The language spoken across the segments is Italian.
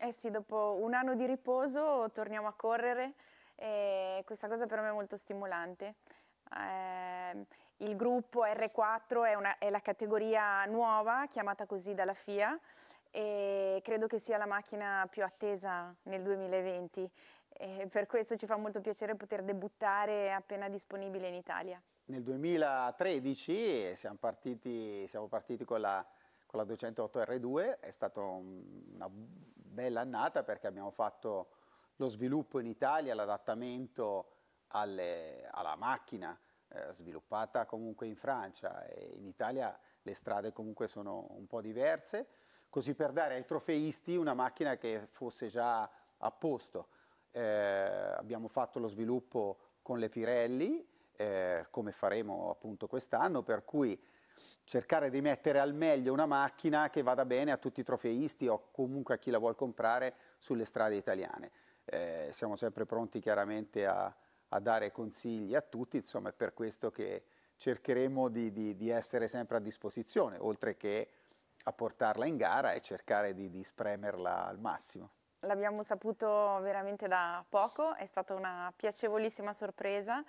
Eh sì, dopo un anno di riposo torniamo a correre e questa cosa per me è molto stimolante. Eh, il gruppo R4 è, una, è la categoria nuova, chiamata così dalla FIA, e credo che sia la macchina più attesa nel 2020 e per questo ci fa molto piacere poter debuttare appena disponibile in Italia. Nel 2013 siamo partiti, siamo partiti con, la, con, la, 208 R2, è stata una bella annata perché abbiamo fatto lo sviluppo in Italia, l'adattamento alla macchina eh, sviluppata comunque in Francia e in Italia le strade comunque sono un po' diverse, così per dare ai trofeisti una macchina che fosse già a posto. Eh, abbiamo fatto lo sviluppo con le Pirelli, eh, come faremo appunto quest'anno, per cui cercare di mettere al meglio una macchina che vada bene a tutti i trofeisti o comunque a chi la vuole comprare sulle strade italiane. Eh, siamo sempre pronti chiaramente a, a, dare consigli a tutti, insomma è per questo che cercheremo di, di, di, essere sempre a disposizione, oltre che a portarla in gara e cercare di, di spremerla al massimo. L'abbiamo saputo veramente da poco, è stata una piacevolissima sorpresa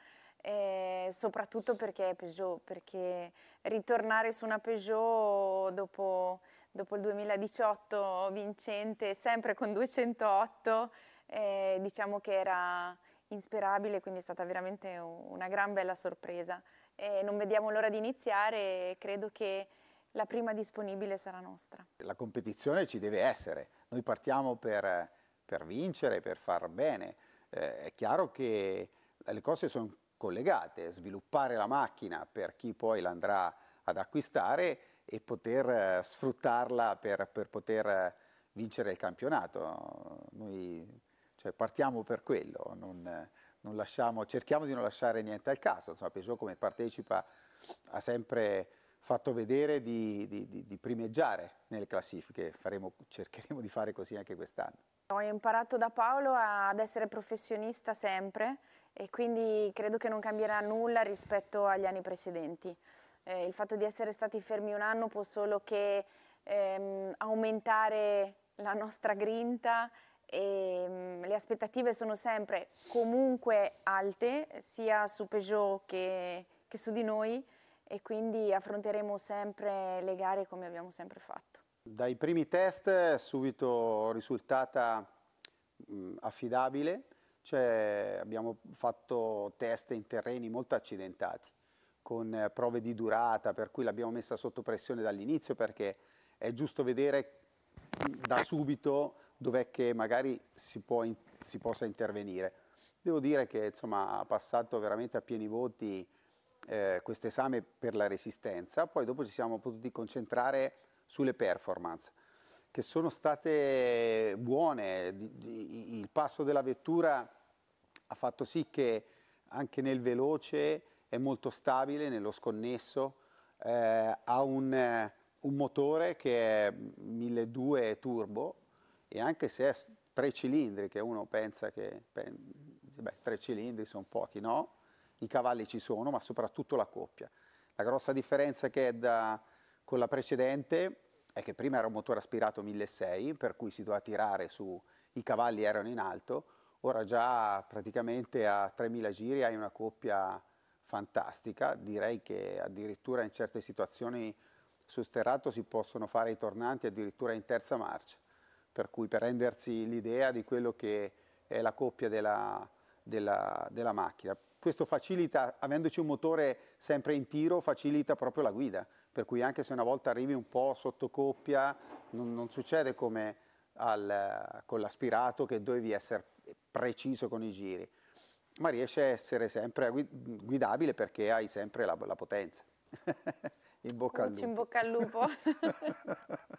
eh, soprattutto perché è Peugeot, perché ritornare su una Peugeot dopo, dopo il 2018 vincente, sempre con 208, eh, diciamo che era insperabile, quindi è stata veramente una gran bella sorpresa. Eh, non vediamo l'ora di iniziare e credo che la prima disponibile sarà nostra. La competizione ci deve essere, noi partiamo per, per vincere, per far bene. Eh, è chiaro che le cose sono collegate, sviluppare la macchina per chi poi l'andrà ad acquistare e poter eh, sfruttarla per, per poter eh, vincere il campionato. Noi cioè, partiamo per quello, non, non lasciamo, cerchiamo di non lasciare niente al caso. Insomma, Peugeot come partecipa ha sempre fatto vedere di, di, di primeggiare nelle classifiche, Faremo, cercheremo di fare così anche quest'anno. Ho imparato da Paolo ad essere professionista sempre e quindi credo che non cambierà nulla rispetto agli anni precedenti. Eh, il fatto di essere stati fermi un anno può solo che ehm, aumentare la nostra grinta e ehm, le aspettative sono sempre comunque alte sia su Peugeot che, che su di noi e quindi affronteremo sempre le gare come abbiamo sempre fatto. Dai primi test subito risultata mh, mm, affidabile, cioè, abbiamo fatto test in terreni molto accidentati, con eh, prove di durata, per cui l'abbiamo messa sotto pressione dall'inizio perché è giusto vedere da subito dov'è che magari si, può, si, possa intervenire. Devo dire che insomma, ha passato veramente a pieni voti eh, questo esame per la resistenza, poi dopo ci siamo potuti concentrare sulle performance che sono state buone, il passo della vettura ha fatto sì che anche nel veloce è molto stabile, nello sconnesso, eh, ha un, eh, un, motore che è 1200 turbo e anche se è tre cilindri, che uno pensa che beh, tre cilindri sono pochi, no? I cavalli ci sono, ma soprattutto la coppia. La grossa differenza che è da, con la precedente è che prima era un motore aspirato 1600, per cui si doveva tirare su, i cavalli erano in alto, Ora già praticamente a 3.000 giri hai una coppia fantastica, direi che addirittura in certe situazioni su sterrato si possono fare i tornanti addirittura in terza marcia, per cui per rendersi l'idea di quello che è la coppia della, della, della macchina. Questo facilita, avendoci un motore sempre in tiro, facilita proprio la guida, per cui anche se una volta arrivi un po' sotto coppia, non, non succede come al, con l'aspirato che devi essere preciso con i giri, ma riesce a essere sempre guidabile perché hai sempre la, la potenza. in bocca al lupo. In bocca al lupo.